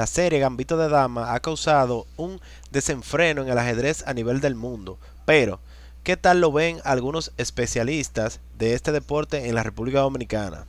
la serie Gambito de Dama ha causado un desenfreno en el ajedrez a nivel del mundo, pero ¿qué tal lo ven algunos especialistas de este deporte en la República Dominicana?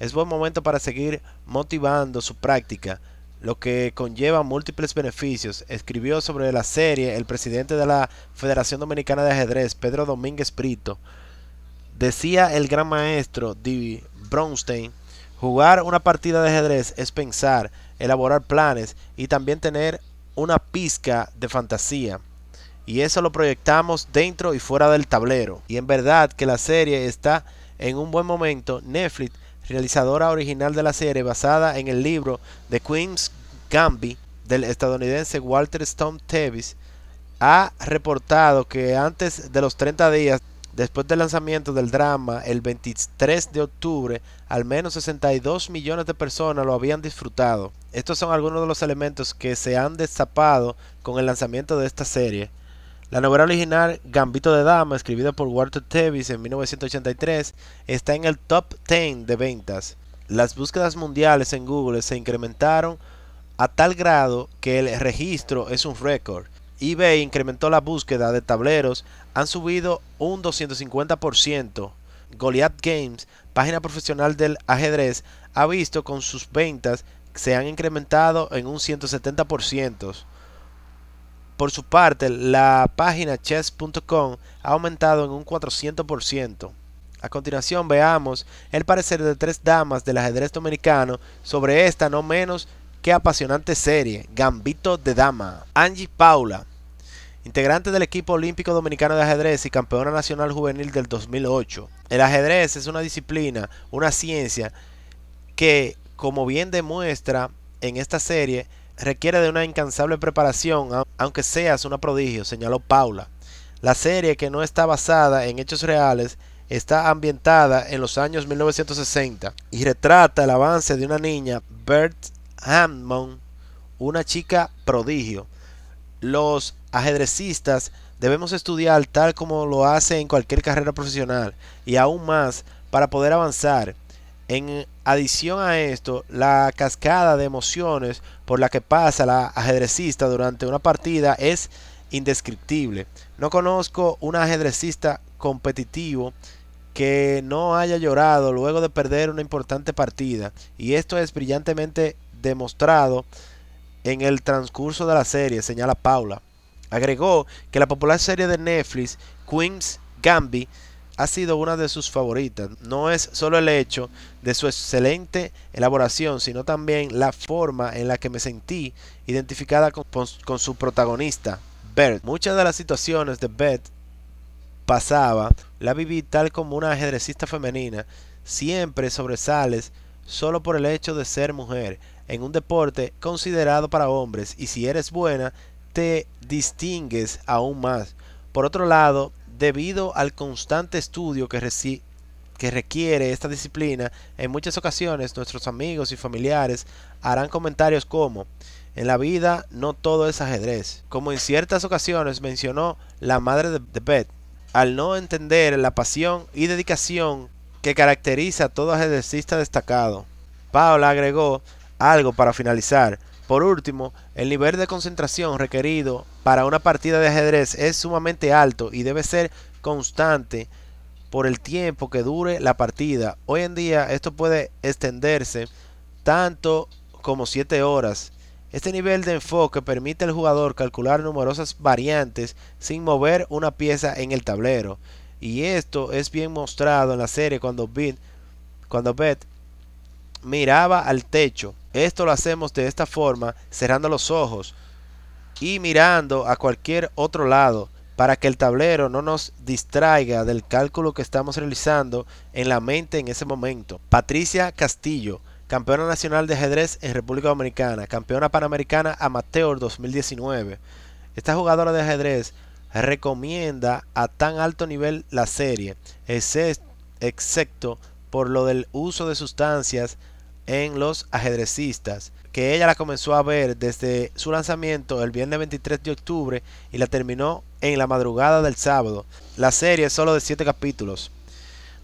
Es buen momento para seguir motivando su práctica, lo que conlleva múltiples beneficios, escribió sobre la serie el presidente de la Federación Dominicana de Ajedrez, Pedro Domínguez Brito. Decía el gran maestro Divi Bronstein, jugar una partida de ajedrez es pensar, elaborar planes y también tener una pizca de fantasía. Y eso lo proyectamos dentro y fuera del tablero. Y en verdad que la serie está en un buen momento. Netflix, realizadora original de la serie basada en el libro de Queen's Gambit del estadounidense Walter Stone Tevis, ha reportado que antes de los 30 días Después del lanzamiento del drama, el 23 de octubre, al menos 62 millones de personas lo habían disfrutado. Estos son algunos de los elementos que se han destapado con el lanzamiento de esta serie. La novela original Gambito de Dama, escribida por Walter Tevis en 1983, está en el top 10 de ventas. Las búsquedas mundiales en Google se incrementaron a tal grado que el registro es un récord. eBay incrementó la búsqueda de tableros, han subido un 250%. Goliath Games, página profesional del ajedrez, ha visto con sus ventas se han incrementado en un 170%. Por su parte, la página chess.com ha aumentado en un 400%. A continuación veamos el parecer de tres damas del ajedrez dominicano sobre esta no menos que apasionante serie, Gambito de Dama. Angie Paula, integrante del equipo olímpico dominicano de ajedrez y campeona nacional juvenil del 2008. El ajedrez es una disciplina, una ciencia que como bien demuestra en esta serie, requiere de una incansable preparación, aunque seas una prodigio, señaló Paula. La serie, que no está basada en hechos reales, está ambientada en los años 1960 y retrata el avance de una niña, Bert Hammond, una chica prodigio. Los ajedrecistas debemos estudiar tal como lo hace en cualquier carrera profesional y aún más para poder avanzar en adición a esto, la cascada de emociones por la que pasa la ajedrecista durante una partida es indescriptible. No conozco un ajedrecista competitivo que no haya llorado luego de perder una importante partida, y esto es brillantemente demostrado en el transcurso de la serie, señala Paula. Agregó que la popular serie de Netflix, Queen's Gambit, ha sido una de sus favoritas. No es solo el hecho de su excelente elaboración, sino también la forma en la que me sentí identificada con, su protagonista, Bert. Muchas de las situaciones de Bert pasaba, la viví tal como una ajedrecista femenina. Siempre sobresales solo por el hecho de ser mujer en un deporte considerado para hombres y si eres buena, te distingues aún más. Por otro lado, debido al constante estudio que, que requiere esta disciplina, en muchas ocasiones nuestros amigos y familiares harán comentarios como, en la vida no todo es ajedrez, como en ciertas ocasiones mencionó la madre de, Beth, al no entender la pasión y dedicación que caracteriza a todo ajedrecista destacado. Paula agregó algo para finalizar. Por último, el nivel de concentración requerido para una partida de ajedrez es sumamente alto y debe ser constante por el tiempo que dure la partida. Hoy en día esto puede extenderse tanto como 7 horas. Este nivel de enfoque permite al jugador calcular numerosas variantes sin mover una pieza en el tablero. Y esto es bien mostrado en la serie cuando Beth miraba al techo. Esto lo hacemos de esta forma, cerrando los ojos y mirando a cualquier otro lado para que el tablero no nos distraiga del cálculo que estamos realizando en la mente en ese momento. Patricia Castillo, campeona nacional de ajedrez en República Dominicana, campeona panamericana amateur 2019. Esta jugadora de ajedrez recomienda a tan alto nivel la serie, excepto por lo del uso de sustancias en los ajedrecistas, que ella la comenzó a ver desde su lanzamiento el viernes 23 de octubre y la terminó en la madrugada del sábado. La serie es solo de 7 capítulos.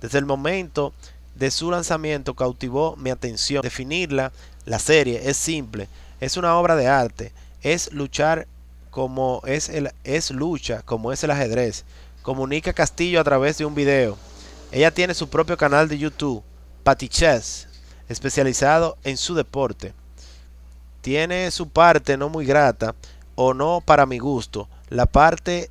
Desde el momento de su lanzamiento cautivó mi atención. Definirla, la serie, es simple, es una obra de arte, es luchar como es el es lucha, como es el ajedrez. Comunica Castillo a través de un video. Ella tiene su propio canal de YouTube, Patty Chess, especializado en su deporte. Tiene su parte no muy grata, o no para mi gusto. La parte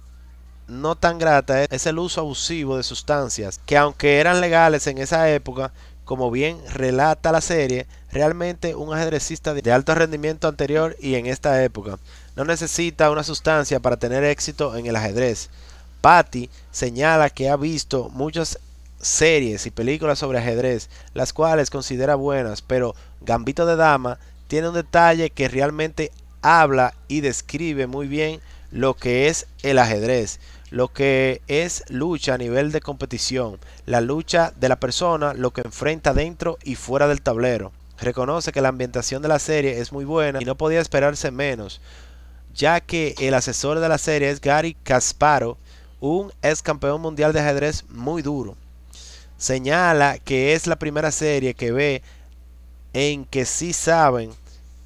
no tan grata es el uso abusivo de sustancias, que aunque eran legales en esa época, como bien relata la serie, realmente un ajedrecista de alto rendimiento anterior y en esta época no necesita una sustancia para tener éxito en el ajedrez. Patty señala que ha visto muchas series y películas sobre ajedrez, las cuales considera buenas, pero Gambito de Dama tiene un detalle que realmente habla y describe muy bien lo que es el ajedrez, lo que es lucha a nivel de competición, la lucha de la persona, lo que enfrenta dentro y fuera del tablero. Reconoce que la ambientación de la serie es muy buena y no podía esperarse menos, ya que el asesor de la serie es Gary Casparo un ex campeón mundial de ajedrez muy duro señala que es la primera serie que ve en que sí saben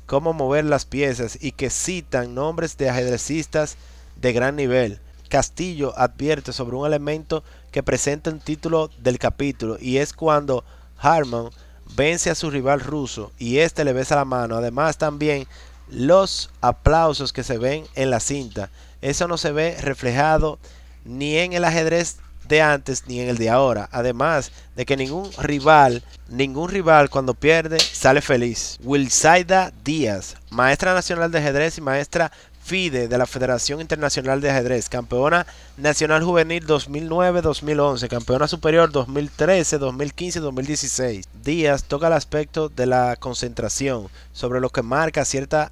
cómo mover las piezas y que citan nombres de ajedrecistas de gran nivel. Castillo advierte sobre un elemento que presenta un título del capítulo y es cuando Harmon vence a su rival ruso y este le besa la mano. Además también los aplausos que se ven en la cinta. Eso no se ve reflejado ni en el ajedrez de antes ni en el de ahora. Además de que ningún rival, ningún rival cuando pierde sale feliz. Wilsaida Díaz, maestra nacional de ajedrez y maestra FIDE de la Federación Internacional de Ajedrez, campeona nacional juvenil 2009-2011, campeona superior 2013-2015-2016. Díaz toca el aspecto de la concentración, sobre lo que marca cierta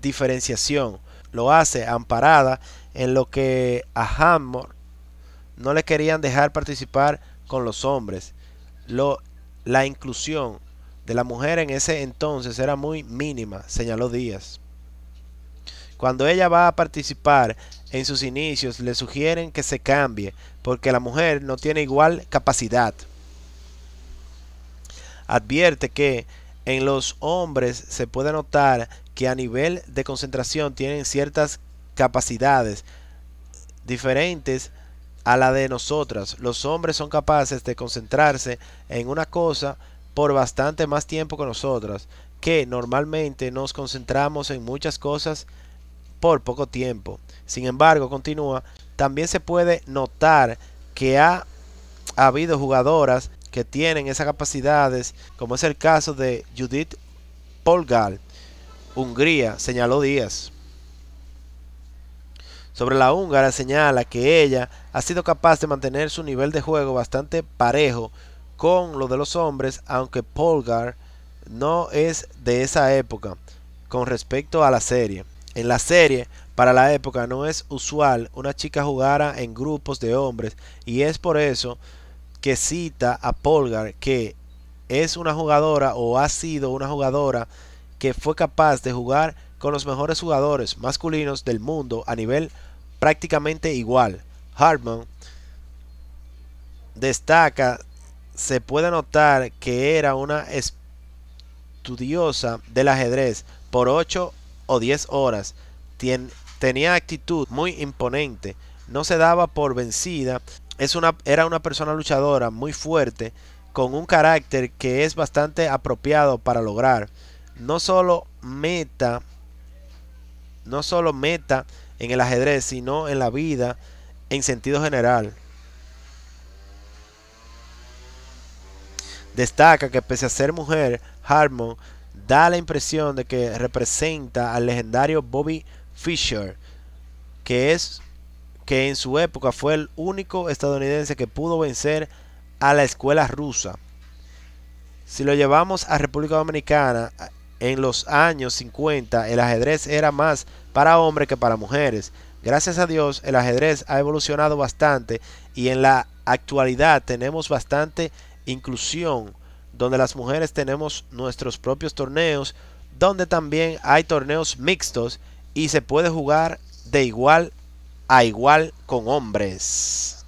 diferenciación. Lo hace amparada en lo que a Hammond no le querían dejar participar con los hombres. Lo, la inclusión de la mujer en ese entonces era muy mínima, señaló Díaz. Cuando ella va a participar en sus inicios, le sugieren que se cambie, porque la mujer no tiene igual capacidad. Advierte que en los hombres se puede notar que a nivel de concentración tienen ciertas capacidades diferentes a la de nosotras. Los hombres son capaces de concentrarse en una cosa por bastante más tiempo que nosotras, que normalmente nos concentramos en muchas cosas por poco tiempo. Sin embargo, continúa, también se puede notar que ha, habido jugadoras que tienen esas capacidades, como es el caso de Judith Polgal, Hungría, señaló Díaz sobre la húngara señala que ella ha sido capaz de mantener su nivel de juego bastante parejo con lo de los hombres, aunque Polgar no es de esa época con respecto a la serie. En la serie, para la época, no es usual una chica jugara en grupos de hombres y es por eso que cita a Polgar que es una jugadora o ha sido una jugadora que fue capaz de jugar con los mejores jugadores masculinos del mundo a nivel prácticamente igual. Hartman destaca, se puede notar que era una estudiosa del ajedrez por 8 o 10 horas. tenía actitud muy imponente, no se daba por vencida, es una, era una persona luchadora muy fuerte, con un carácter que es bastante apropiado para lograr no solo meta, no solo meta en el ajedrez, sino en la vida en sentido general. Destaca que pese a ser mujer, Harmon da la impresión de que representa al legendario Bobby Fischer, que es que en su época fue el único estadounidense que pudo vencer a la escuela rusa. Si lo llevamos a República Dominicana, en los años 50 el ajedrez era más para hombres que para mujeres. Gracias a Dios, el ajedrez ha evolucionado bastante y en la actualidad tenemos bastante inclusión, donde las mujeres tenemos nuestros propios torneos, donde también hay torneos mixtos y se puede jugar de igual a igual con hombres.